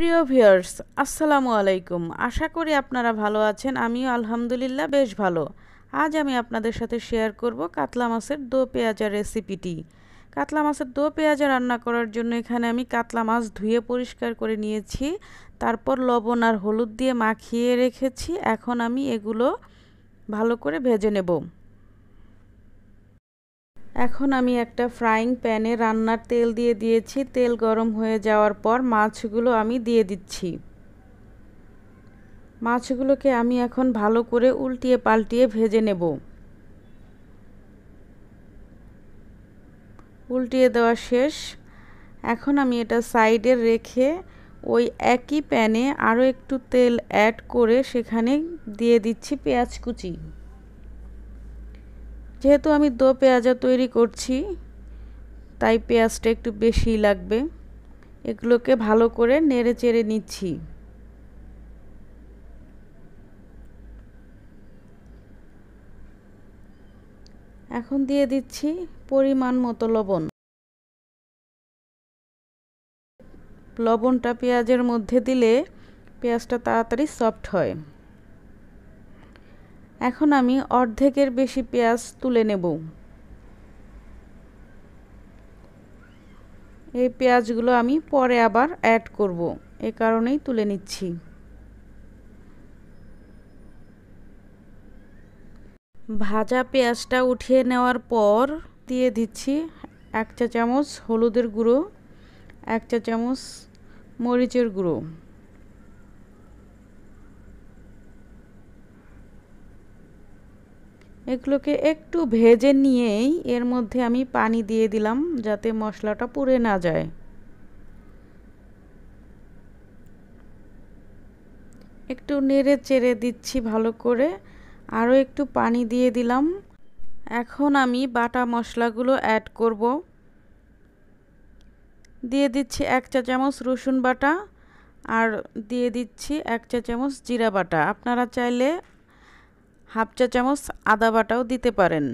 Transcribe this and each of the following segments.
প্রিয় ভিউয়ার্স আসসালামু আলাইকুম আশা করি আপনারা ভালো আছেন আমিও আলহামদুলিল্লাহ বেশ ভালো আজ আমি আপনাদের সাথে শেয়ার করব কাতলা মাছের দো পেঁয়াজা রেসিপিটি কাতলা মাছের দো পেঁয়াজা রান্না করার জন্য এখানে আমি কাতলা মাছ ধুয়ে পরিষ্কার করে নিয়েছি তারপর লবণ আর হলুদ দিয়ে মাখিয়ে রেখেছি এখন আমি এগুলো ভালো করে ভেজে নেব এখন আমি একটা ফ্রাইং প্যানে রান্নার তেল দিয়ে দিয়েছি তেল গরম হয়ে যাওয়ার পর মাছগুলো আমি দিয়ে দিচ্ছি মাছগুলোকে আমি এখন ভালো করে উল্টিয়ে পাল্টিয়ে ভেজে নেব উল্টিয়ে দেওয়া শেষ এখন আমি এটা সাইডে রেখে ওই একই প্যানে আরও একটু তেল অ্যাড করে সেখানে দিয়ে দিচ্ছি পেঁয়াজ কুচি যেহেতু আমি দো পেঁয়াজা তৈরি করছি তাই পেঁয়াজটা একটু বেশি লাগবে এগুলোকে ভালো করে নেড়ে চেড়ে নিচ্ছি এখন দিয়ে দিচ্ছি পরিমাণ মতো লবণ লবণটা পেঁয়াজের মধ্যে দিলে পেঁয়াজটা তাড়াতাড়ি সফট হয় এখন আমি অর্ধেকের বেশি পেঁয়াজ তুলে নেব এই পেঁয়াজগুলো আমি পরে আবার অ্যাড করব এ কারণেই তুলে নিচ্ছি ভাজা পেঁয়াজটা উঠিয়ে নেওয়ার পর দিয়ে দিচ্ছি এক চা চামচ হলুদের গুঁড়ো এক চা চামচ মরিচের গুঁড়ো এগুলোকে একটু ভেজে নিয়েই এর মধ্যে আমি পানি দিয়ে দিলাম যাতে মশলাটা পুড়ে না যায় একটু নেড়ে চেড়ে দিচ্ছি ভালো করে আরও একটু পানি দিয়ে দিলাম এখন আমি বাটা মশলাগুলো অ্যাড করব দিয়ে দিচ্ছি এক চা চামচ রসুন বাটা আর দিয়ে দিচ্ছি এক চা চামচ জিরা বাটা আপনারা চাইলে হাফ চা চামচ আদা বাটাও দিতে পারেন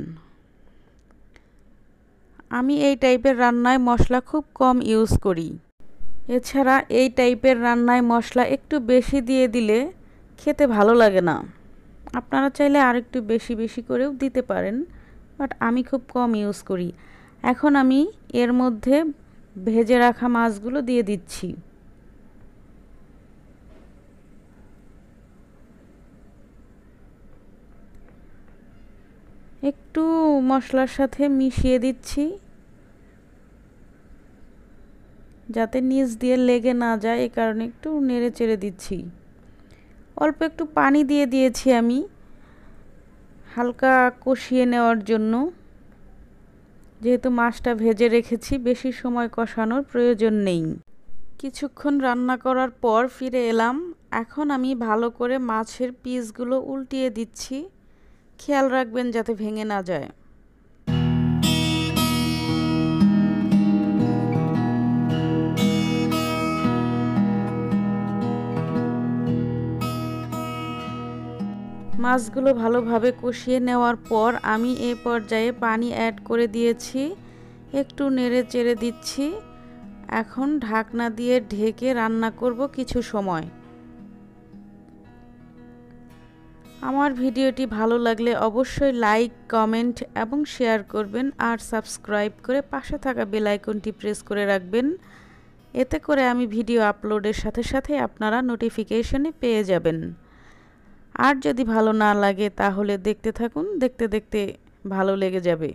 আমি এই টাইপের রান্নায় মশলা খুব কম ইউজ করি এছাড়া এই টাইপের রান্নায় মশলা একটু বেশি দিয়ে দিলে খেতে ভালো লাগে না আপনারা চাইলে আর একটু বেশি বেশি করেও দিতে পারেন বাট আমি খুব কম ইউজ করি এখন আমি এর মধ্যে ভেজে রাখা মাছগুলো দিয়ে দিচ্ছি একটু মশলার সাথে মিশিয়ে দিচ্ছি যাতে নিচ দিয়ে লেগে না যায় এ কারণে একটু নেড়ে চেড়ে দিচ্ছি অল্প একটু পানি দিয়ে দিয়েছি আমি হালকা কষিয়ে নেওয়ার জন্য যেহেতু মাছটা ভেজে রেখেছি বেশি সময় কষানোর প্রয়োজন নেই কিছুক্ষণ রান্না করার পর ফিরে এলাম এখন আমি ভালো করে মাছের পিসগুলো উল্টিয়ে দিচ্ছি খেয়াল রাখবেন যাতে ভেঙে না যায় মাছগুলো ভালোভাবে কষিয়ে নেওয়ার পর আমি এ পর্যায়ে পানি অ্যাড করে দিয়েছি একটু নেড়ে চেড়ে দিচ্ছি এখন ঢাকনা দিয়ে ঢেকে রান্না করব কিছু সময় আমার ভিডিওটি ভালো লাগলে অবশ্যই লাইক কমেন্ট এবং শেয়ার করবেন আর সাবস্ক্রাইব করে পাশে থাকা বেল আইকনটি প্রেস করে রাখবেন এতে করে আমি ভিডিও আপলোডের সাথে সাথে আপনারা নোটিফিকেশনে পেয়ে যাবেন আর যদি ভালো না লাগে তাহলে দেখতে থাকুন দেখতে দেখতে ভালো লেগে যাবে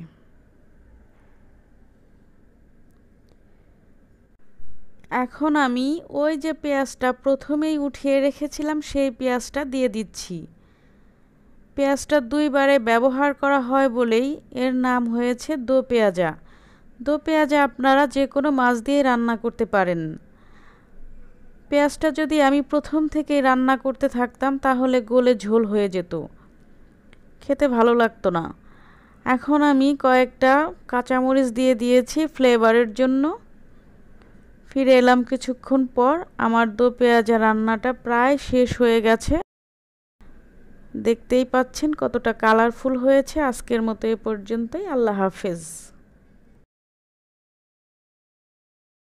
এখন আমি ওই যে পেঁয়াজটা প্রথমেই উঠিয়ে রেখেছিলাম সেই পেঁয়াজটা দিয়ে দিচ্ছি পেঁয়াজটা দুইবারে ব্যবহার করা হয় বলেই এর নাম হয়েছে দো পেঁয়াজা দো পেঁয়াজা আপনারা যে কোনো মাছ দিয়ে রান্না করতে পারেন পেঁয়াজটা যদি আমি প্রথম থেকে রান্না করতে থাকতাম তাহলে গোলে ঝোল হয়ে যেত খেতে ভালো লাগতো না এখন আমি কয়েকটা কাঁচামরিচ দিয়ে দিয়েছি ফ্লেভারের জন্য ফিরে এলাম কিছুক্ষণ পর আমার দো পেঁয়াজা রান্নাটা প্রায় শেষ হয়ে গেছে দেখতেই পাচ্ছেন কতটা কালারফুল হয়েছে আজকের মতো এ পর্যন্তই আল্লাহ হাফেজ